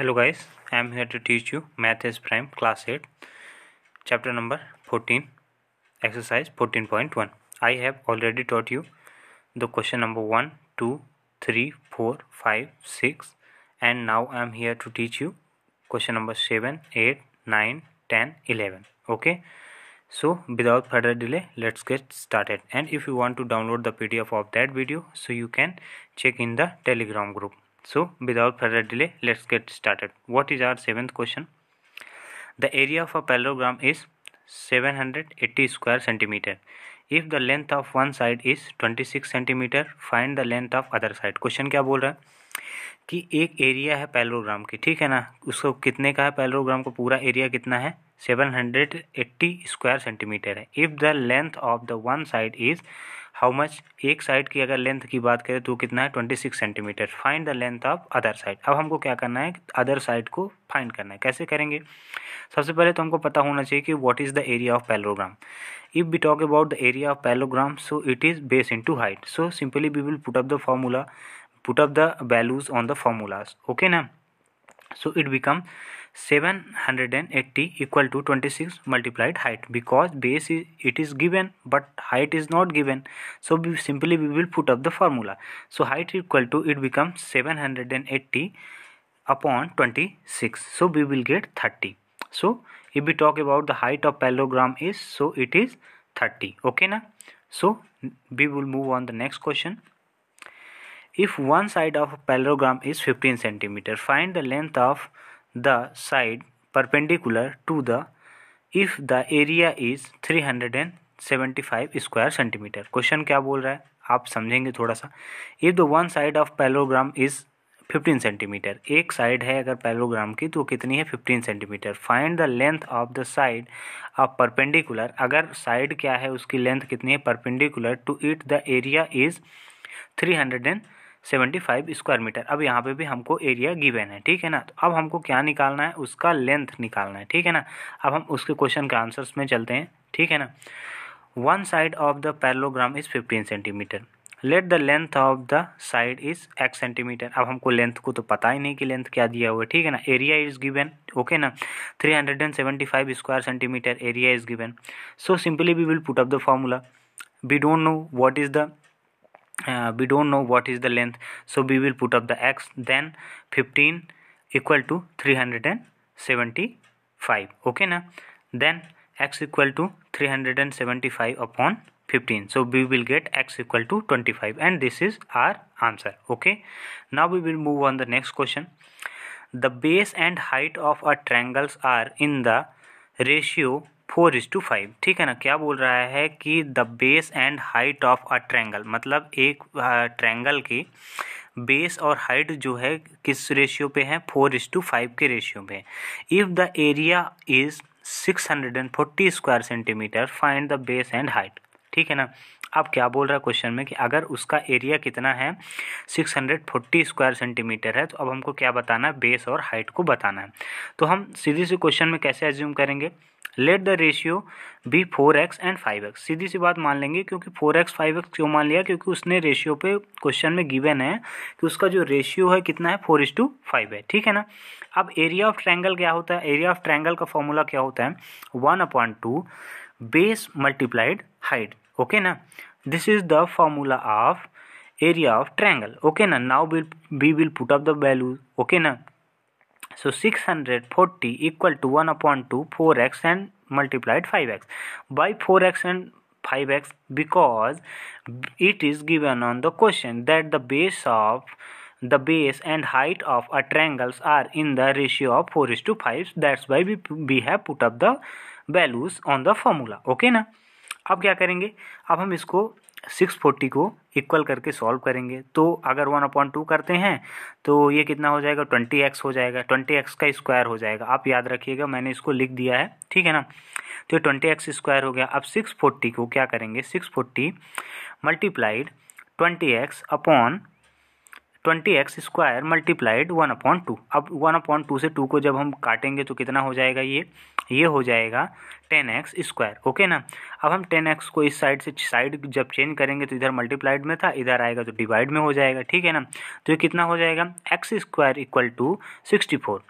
hello guys i am here to teach you math is prime class 8 chapter number 14 exercise 14.1 i have already taught you the question number 1 2 3 4 5 6 and now i am here to teach you question number 7 8 9 10 11 okay so without further delay let's get started and if you want to download the pdf of that video so you can check in the telegram group So without further delay, let's get started. What is our seventh question? The area of a parallelogram is 780 square centimeter. If the length of one side is 26 centimeter, find the length of other side. question kya bol raha hai कि एक area है parallelogram की ठीक है ना उसको कितने का है पैलोग्राम का पूरा एरिया कितना है 780 स्क्वायर सेंटीमीटर है if the length of the one side is how much एक साइड की अगर लेंथ की बात करें तो कितना है twenty six centimetre find the length of other side अब हमको क्या करना है अदर साइड को फाइंड करना है कैसे करेंगे सबसे पहले तो हमको पता होना चाहिए कि what is the area of parallelogram if we talk about the area of parallelogram so it is base in to height so simply we will put up the formula put up the values on the formulas okay ना so it become 780 equal to 26 multiplied height because base is it is given but height is not given so we simply we will put up the formula so height equal to it becomes 780 upon 26 so we will get 30 so if we talk about the height of parallelogram is so it is 30 okay na so we will move on the next question if one side of a parallelogram is 15 centimeter find the length of the side perpendicular to the if the area is three hundred and seventy five square centimetre question क्या बोल रहा है आप समझेंगे थोड़ा सा if the one side of parallelogram is fifteen centimetre एक side है अगर पैलोग्राम की तो कितनी है fifteen centimetre find the length of the side of perpendicular अगर साइड क्या है उसकी लेंथ कितनी है perpendicular to it the area is three hundred and seventy five square metre अब यहाँ पे भी हमको एरिया गिवन है ठीक है ना तो अब हमको क्या निकालना है उसका लेंथ निकालना है ठीक है ना अब हम उसके क्वेश्चन के आंसर्स में चलते हैं ठीक है ना one side of the parallelogram is fifteen centimetre let the length of the side is X centimetre अब हमको लेंथ को तो पता ही नहीं कि लेंथ क्या दिया हुआ है ठीक है ना एरिया इज गिवेन ओके ना three hundred and seventy five square centimetre area is given so simply we will put up the formula we don't know what is the uh, we don't know what is the length so we will put up the x then 15 equal to 375 okay now then x equal to 375 upon 15 so we will get x equal to 25 and this is our answer okay now we will move on the next question the base and height of a triangles are in the ratio four is to five ठीक है ना क्या बोल रहा है कि the base and height of a triangle मतलब एक ट्रैंगल की बेस और हाइट जो है किस रेशियो पे है फोर इज टू फाइव के रेशियो पे if the area is six hundred and forty square centimetre find the base and height ठीक है ना अब क्या बोल रहा है क्वेश्चन में कि अगर उसका एरिया कितना है 640 स्क्वायर सेंटीमीटर है तो अब हमको क्या बताना है बेस और हाइट को बताना है तो हम सीधी सी क्वेश्चन में कैसे एज्यूम करेंगे let the ratio be four X and five X सीधी सी बात मान लेंगे क्योंकि फोर एक्स फाइव एक्स क्यों मान लिया क्योंकि उसने रेशियो पे क्वेश्चन में गिवन है कि उसका जो रेशियो है कितना है फोर इज टू फाइव है ठीक है ना अब एरिया ऑफ ट्रैंगल क्या होता है एरिया ऑफ ट्रैंगल का फॉर्मूला क्या होता है one upon two base multiplied height okay na this is the formula of area of triangle okay na now we'll, we will put up the value okay na so 640 equal to 1 upon 2 4x and multiplied 5x by 4x and 5x because it is given on the question that the base of the base and height of a triangles are in the ratio of 4 is to 5 that's why we, we have put up the values on the formula okay na अब क्या करेंगे अब हम इसको six forty को equal करके solve करेंगे तो अगर वन अपॉइंट टू करते हैं तो ये कितना हो जाएगा ट्वेंटी एक्स हो जाएगा ट्वेंटी एक्स का स्क्वायर हो जाएगा आप याद रखिएगा मैंने इसको लिख दिया है ठीक है ना तो ये ट्वेंटी एक्स स्क्वायर हो गया अब सिक्स फोर्टी को क्या करेंगे six forty multiplied twenty X upon twenty X square multiplied one upon two अब वन अपॉइंट टू से टू को जब हम काटेंगे तो कितना हो जाएगा ये ये हो जाएगा टेन एक्स स्क्वायर ओके ना अब हम टेन एक्स को इस साइड से साइड जब चेंज करेंगे तो इधर मल्टीप्लाइड में था इधर आएगा तो डिवाइड में हो जाएगा ठीक है ना तो ये कितना हो जाएगा X square equal to sixty four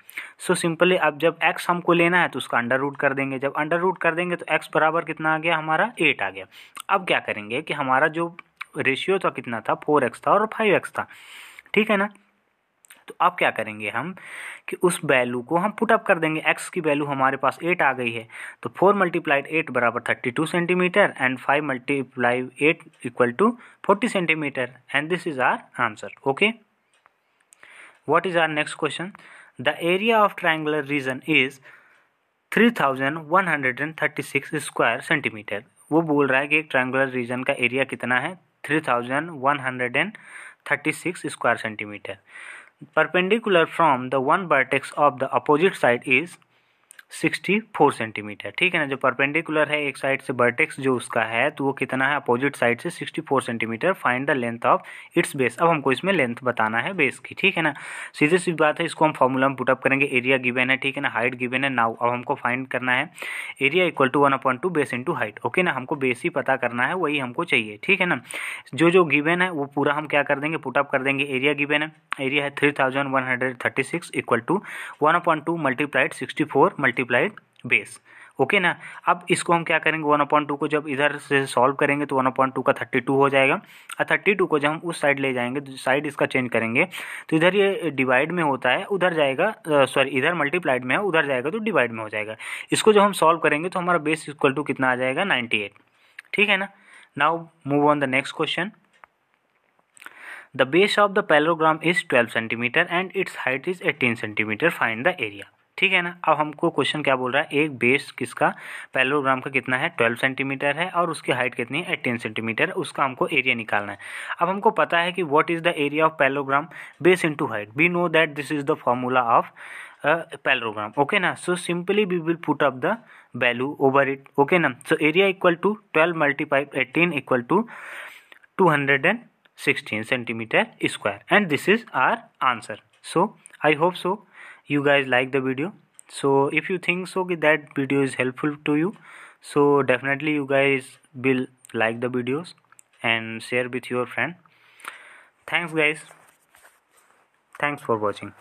so simply अब जब एक्स हमको लेना है तो उसका अंडर रूट कर देंगे जब अंडर रूट कर देंगे तो एक्स बराबर कितना आ गया हमारा एट आ गया अब क्या करेंगे कि हमारा जो रेशियो था कितना था फोर एक्स था और फाइव एक्स था ठीक है ना तो अब क्या करेंगे हम कि उस वैल्यू को हम पुटअप कर देंगे एक्स की वैल्यू हमारे पास एट आ गई है तो फोर मल्टीप्लाइड एट बराबर thirty two centimetre and five multiply eight equal to forty centimetre and this is our answer okay area of triangular region is three thousand one hundred and thirty six square centimetre वो बोल रहा है कि एक triangular reason का area कितना है and 36 square centimeter perpendicular from the one vertex of the opposite side is 64 centimetre ठीक है ना जो परपेंडिकुलर है एक साइड से वर्टेक्स जो उसका है तो वो कितना है अपोजिट साइड से 64 centimetre find the length of its base अब हमको इसमें लेंथ बताना है बेस की ठीक है ना सीधे सी बात है इसको हम फॉर्मूला में पुटअप करेंगे एरिया गिवन है ठीक है ना हाइट गिवेन है नाउ अब हमको फाइंड करना है area equal to one upon two base into height okay ना हमको बेस ही पता करना है वही हमको चाहिए ठीक है ना जो जो गिवन है वो पूरा हम क्या कर देंगे पुटअप कर देंगे एरिया गिवन है एरिया है three thousand one hundred thirty six equal to one upon two multiplied sixty four multi multiplied base okay ना अब इसको हम क्या करेंगे वन अपॉइंट टू को जब इधर से सॉल्व करेंगे तो वन अपॉइंट टू का थर्टी टू हो जाएगा और थर्टी टू को जब हम उस साइड ले जाएंगे तो साइड इसका चेंज करेंगे तो इधर ये डिवाइड में होता है उधर जाएगा सॉरी इधर मल्टीप्लाइड में है उधर जाएगा तो डिवाइड में हो जाएगा इसको जब हम सॉल्व करेंगे तो हमारा बेस इक्वल टू कितना आ जाएगा नाइन्टी एट ठीक है ना now move on the next question the base of the parallelogram is twelve centimetre and its height is eighteen centimetre find the area ठीक है ना अब हमको क्वेश्चन क्या बोल रहा है एक बेस किसका पैलोग्राम का कितना है ट्वेल्व सेंटीमीटर है और उसकी हाइट कितनी है एटीन सेंटीमीटर उसका हमको एरिया निकालना है अब हमको पता है कि what is the area of parallelogram base into height we know that this is the formula of parallelogram okay ना so simply we will put up the value over it okay ना so area equal to twelve multiplied eighteen equal to two hundred and sixteen centimetre square and this is our answer so I hope so you guys like the video so if you think so that video is helpful to you so definitely you guys will like the videos and share with your friend thanks guys thanks for watching